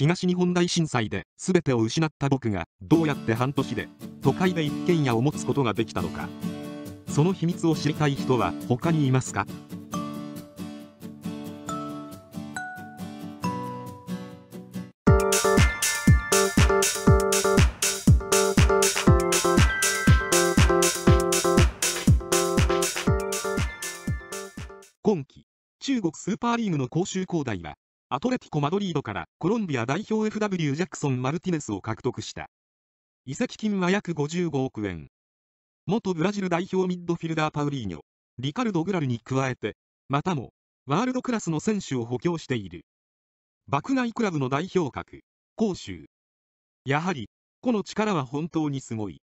東日本大震災で全てを失った僕がどうやって半年で都会で一軒家を持つことができたのかその秘密を知りたい人は他にいますか今季中国スーパーリーグの広州広大はアトレティコ・マドリードからコロンビア代表 FW ジャクソン・マルティネスを獲得した。移籍金は約55億円。元ブラジル代表ミッドフィルダーパウリーニョ、リカルド・グラルに加えて、またも、ワールドクラスの選手を補強している。爆買いクラブの代表格、杭州。やはり、個の力は本当にすごい。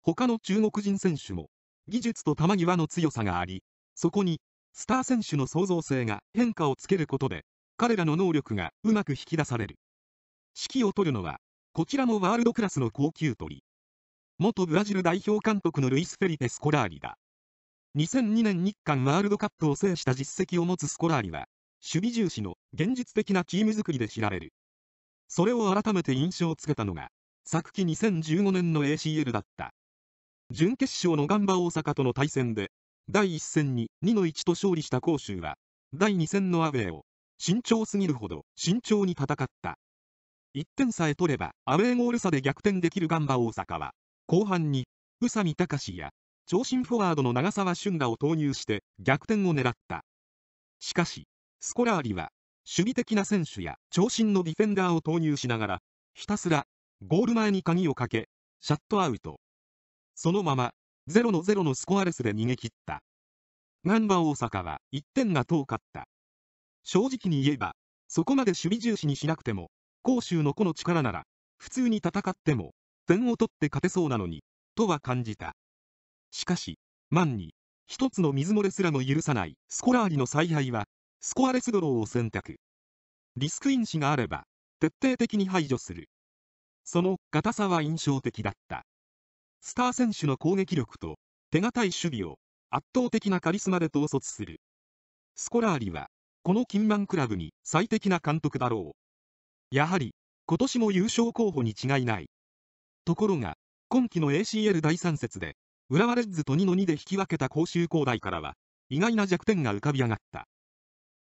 他の中国人選手も、技術と球際の強さがあり、そこに、スター選手の創造性が変化をつけることで、彼らの能力がうまく引き出される。指揮を取るのは、こちらもワールドクラスの高級鳥。元ブラジル代表監督のルイス・フェリペ・スコラーリだ。2002年日韓ワールドカップを制した実績を持つスコラーリは、守備重視の現実的なチーム作りで知られる。それを改めて印象をつけたのが、昨季2015年の ACL だった。準決勝のガンバ大阪との対戦で、第1戦に2の1と勝利した甲州は、第2戦のアウェーを慎重すぎるほど慎重に戦った。1点さえ取ればアウェーゴール差で逆転できるガンバ大阪は、後半に宇佐美隆や長身フォワードの長澤俊らを投入して逆転を狙った。しかし、スコラーリは守備的な選手や長身のディフェンダーを投入しながら、ひたすらゴール前に鍵をかけ、シャットアウト。そのまま0の0のスコアレスで逃げ切った。ガンバ大阪は1点が遠かった。正直に言えば、そこまで守備重視にしなくても、杭州の子の力なら、普通に戦っても、点を取って勝てそうなのに、とは感じた。しかし、万に、一つの水漏れすらも許さない、スコラーリの采配は、スコアレスドローを選択。リスク因子があれば、徹底的に排除する。その、硬さは印象的だった。スター選手の攻撃力と、手堅い守備を、圧倒的なカリスマで統率する。スコラーリは、この金満クラブに最適な監督だろう。やはり、今年も優勝候補に違いない。ところが、今季の ACL 第3節で、浦和レッズと2の2で引き分けた甲州工大からは、意外な弱点が浮かび上がった。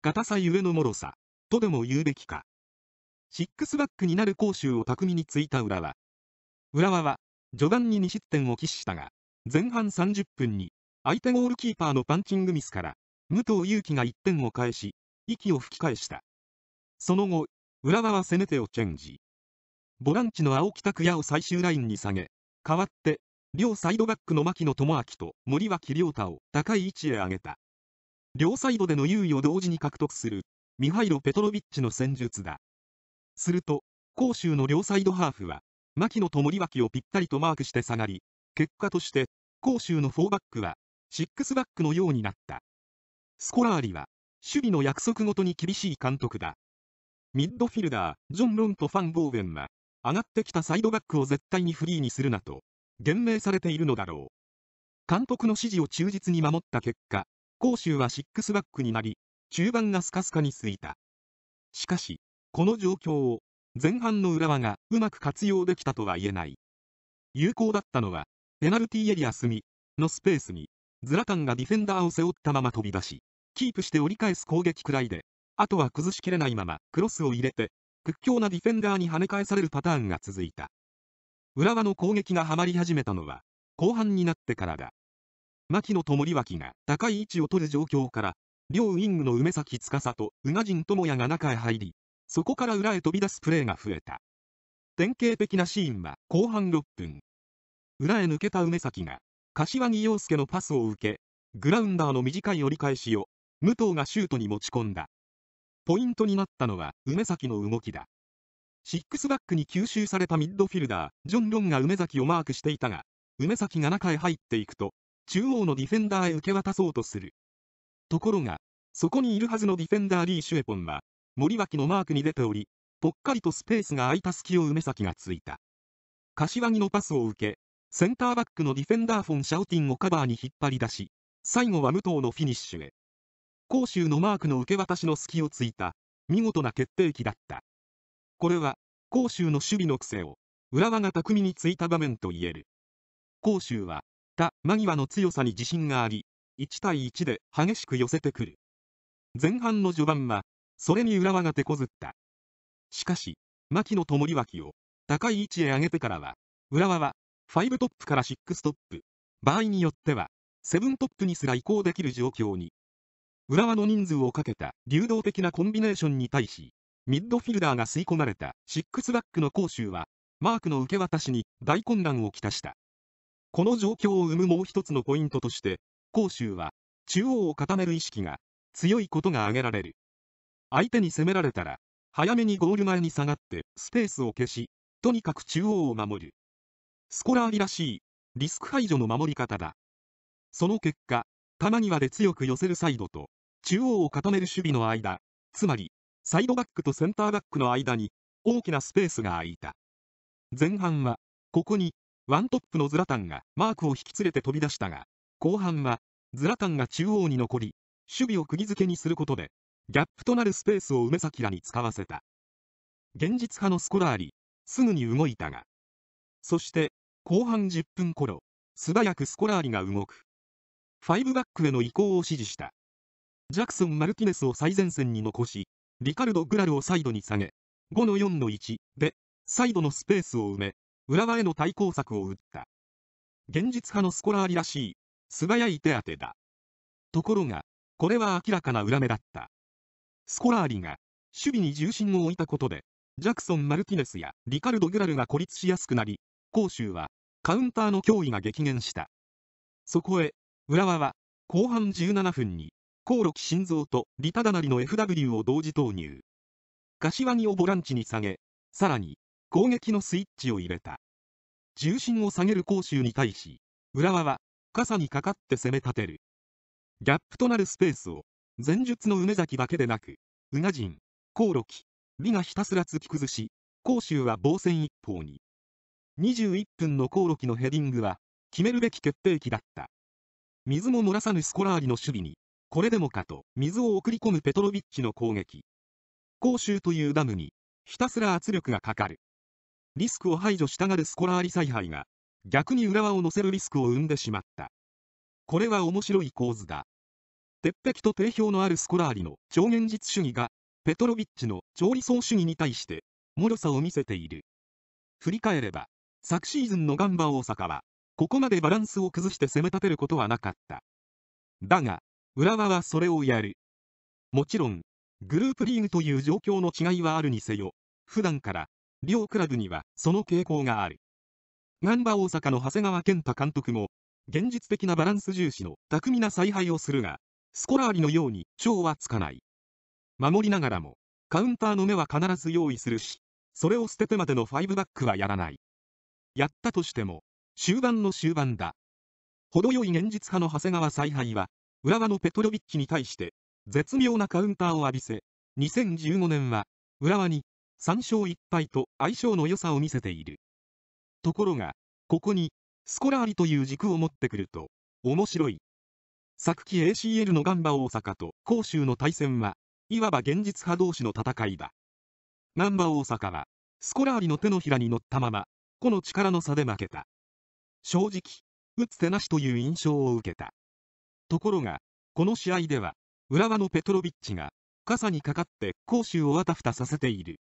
硬さゆえの脆さ、とでも言うべきか。シックスバックになる甲州を巧みについた浦和。浦和は、序盤に2失点を喫したが、前半30分に、相手ゴールキーパーのパンチングミスから、武藤勇樹が1点を返し、息を吹き返した。その後、浦和は攻め手をチェンジ。ボランチの青木拓也を最終ラインに下げ、代わって、両サイドバックの牧野智明と森脇亮太を高い位置へ上げた。両サイドでの優位を同時に獲得する、ミハイロ・ペトロビッチの戦術だ。すると、杭州の両サイドハーフは、牧野と森脇をぴったりとマークして下がり、結果として、杭州の4バックは、6バックのようになった。スコラーリは、守備の約束ごとに厳しい監督だ。ミッドフィルダー、ジョン・ロンとファン・ボーウェンは、上がってきたサイドバックを絶対にフリーにするなと、言命されているのだろう。監督の指示を忠実に守った結果、杭州はシックスバックになり、中盤がスカスカに空いた。しかし、この状況を、前半の浦和がうまく活用できたとは言えない。有効だったのは、ペナルティーエリア隅のスペースに、ズラタンがディフェンダーを背負ったまま飛び出し、キープして折り返す攻撃くらいで、あとは崩しきれないままクロスを入れて、屈強なディフェンダーに跳ね返されるパターンが続いた。浦和の攻撃がはまり始めたのは、後半になってからだ。牧野と森脇が高い位置を取る状況から、両ウイングの梅崎司と宇賀神智也が中へ入り、そこから裏へ飛び出すプレーが増えた。典型的なシーンは後半6分。裏へ抜けた梅崎が、柏木陽介のパスを受け、グラウンダーの短い折り返しを武藤がシュートに持ち込んだ。ポイントになったのは梅崎の動きだ。シックスバックに吸収されたミッドフィルダー、ジョン・ロンが梅崎をマークしていたが、梅崎が中へ入っていくと、中央のディフェンダーへ受け渡そうとする。ところが、そこにいるはずのディフェンダーリー・シュエポンは、森脇のマークに出ており、ぽっかりとスペースが空いた隙を梅崎がついた。柏木のパスを受け、センターバックのディフェンダーフォン・シャオティンをカバーに引っ張り出し、最後は武藤のフィニッシュへ。甲州のマークの受け渡しの隙をついた見事な決定機だったこれは甲州の守備の癖を浦和が巧みについた場面と言える甲州は他間際の強さに自信があり1対1で激しく寄せてくる前半の序盤はそれに浦和が手こずったしかし牧野智脇を高い位置へ上げてからは浦和は5トップから6トップ場合によっては7トップにすら移行できる状況に浦和の人数をかけた流動的なコンビネーションに対し、ミッドフィルダーが吸い込まれたシックスバックの攻守は、マークの受け渡しに大混乱をきたした。この状況を生むもう一つのポイントとして、攻守は中央を固める意識が強いことが挙げられる。相手に攻められたら、早めにゴール前に下がってスペースを消し、とにかく中央を守る。スコラーリらしいリスク排除の守り方だ。その結果、球際で強く寄せるサイドと、中央を固める守備の間、つまり、サイドバックとセンターバックの間に、大きなスペースが空いた。前半は、ここに、ワントップのズラタンがマークを引き連れて飛び出したが、後半は、ズラタンが中央に残り、守備を釘付けにすることで、ギャップとなるスペースを梅崎らに使わせた。現実派のスコラーリ、すぐに動いたが。そして、後半10分頃、素早くスコラーリが動く。5バックへの移行を指示した。ジャクソン・マルティネスを最前線に残し、リカルド・グラルをサイドに下げ、5の4の1で、サイドのスペースを埋め、浦和への対抗策を打った。現実派のスコラーリらしい、素早い手当てだ。ところが、これは明らかな裏目だった。スコラーリが、守備に重心を置いたことで、ジャクソン・マルティネスやリカルド・グラルが孤立しやすくなり、杭州は、カウンターの脅威が激減した。そこへ、浦和は後半17分に興梠心臓とリタダの FW を同時投入柏木をボランチに下げさらに攻撃のスイッチを入れた重心を下げる甲州に対し浦和は傘にかかって攻め立てるギャップとなるスペースを前述の梅崎だけでなく宇賀神興梠李がひたすら突き崩し甲州は防戦一方に21分の興梠のヘディングは決めるべき決定機だった水も漏らさぬスコラーリの守備に、これでもかと、水を送り込むペトロビッチの攻撃。甲州というダムに、ひたすら圧力がかかる。リスクを排除したがるスコラーリ采配が、逆に浦和を乗せるリスクを生んでしまった。これは面白い構図だ。鉄壁と定評のあるスコラーリの超現実主義が、ペトロビッチの超理想主義に対して、脆さを見せている。振り返れば、昨シーズンのガンバ大阪は、ここまでバランスを崩して攻め立てることはなかった。だが、浦和はそれをやる。もちろん、グループリーグという状況の違いはあるにせよ、普段から両クラブにはその傾向がある。ガンバ大阪の長谷川健太監督も、現実的なバランス重視の巧みな采配をするが、スコラーリのように超はつかない。守りながらも、カウンターの目は必ず用意するし、それを捨ててまでの5バックはやらない。やったとしても、終盤の終盤だ。程よい現実派の長谷川采配は、浦和のペトロビッチに対して、絶妙なカウンターを浴びせ、2015年は、浦和に3勝1敗と相性の良さを見せている。ところが、ここに、スコラーリという軸を持ってくると、面白い。昨季 ACL のガンバ大阪と甲州の対戦は、いわば現実派同士の戦いだ。ガンバ大阪は、スコラーリの手のひらに乗ったまま、個の力の差で負けた。正直、打つ手なしという印象を受けた。ところが、この試合では、浦和のペトロビッチが、傘にかかって攻守をあたふたさせている。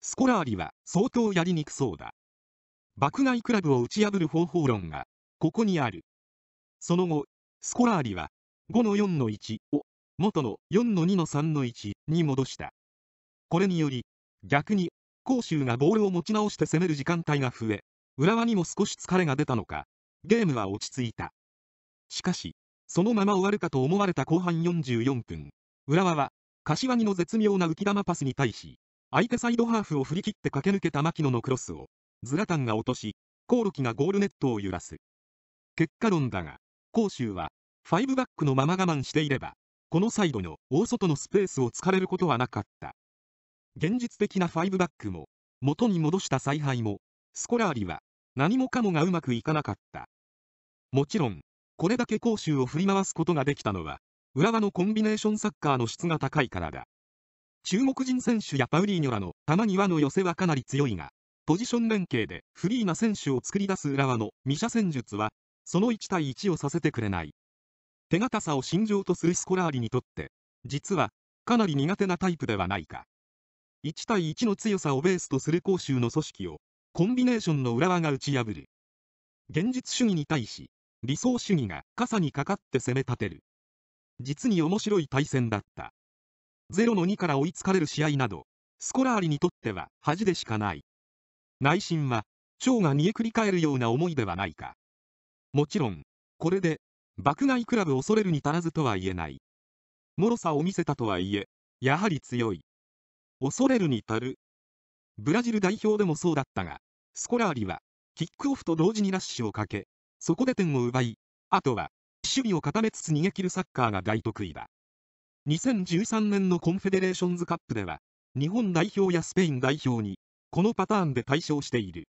スコラーリは相当やりにくそうだ。爆買いクラブを打ち破る方法論が、ここにある。その後、スコラーリは、5の4の1を、元の4の2の3の1に戻した。これにより、逆に、甲州がボールを持ち直して攻める時間帯が増え、浦和にも少し疲れが出たのか、ゲームは落ち着いた。しかし、そのまま終わるかと思われた後半44分、浦和は、柏木の絶妙な浮き玉パスに対し、相手サイドハーフを振り切って駆け抜けた牧野のクロスを、ズラタンが落とし、コオロキがゴールネットを揺らす。結果論だが、甲州は、5バックのまま我慢していれば、このサイドの大外のスペースを突かれることはなかった。現実的な5バックも、元に戻した采配も、スコラーリは、何もかもがうまくいかなかった。もちろん、これだけ甲州を振り回すことができたのは、浦和のコンビネーションサッカーの質が高いからだ。中国人選手やパウリーニョらの球際の寄せはかなり強いが、ポジション連携でフリーな選手を作り出す浦和の2射戦術は、その1対1をさせてくれない。手堅さを信条とするスコラーリにとって、実は、かなり苦手なタイプではないか。1対1の強さをベースとする甲州の組織を、コンビネーションの裏輪が打ち破る。現実主義に対し、理想主義が傘にかかって攻め立てる。実に面白い対戦だった。0の2から追いつかれる試合など、スコラーリにとっては恥でしかない。内心は、蝶が煮えくり返るような思いではないか。もちろん、これで、爆買いクラブ恐れるに足らずとは言えない。脆さを見せたとはいえ、やはり強い。恐れるに足る。ブラジル代表でもそうだったが、スコラーリは、キックオフと同時にラッシュをかけ、そこで点を奪い、あとは、守備を固めつつ逃げ切るサッカーが大得意だ。2013年のコンフェデレーションズカップでは、日本代表やスペイン代表に、このパターンで対象している。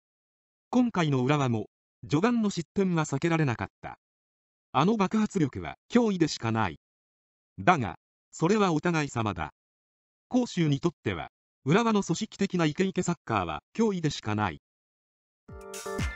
今回の浦和も、序盤の失点は避けられなかった。あの爆発力は脅威でしかない。だが、それはお互い様だ。杭州にとっては、浦和の組織的なイケイケサッカーは脅威でしかない。Thank you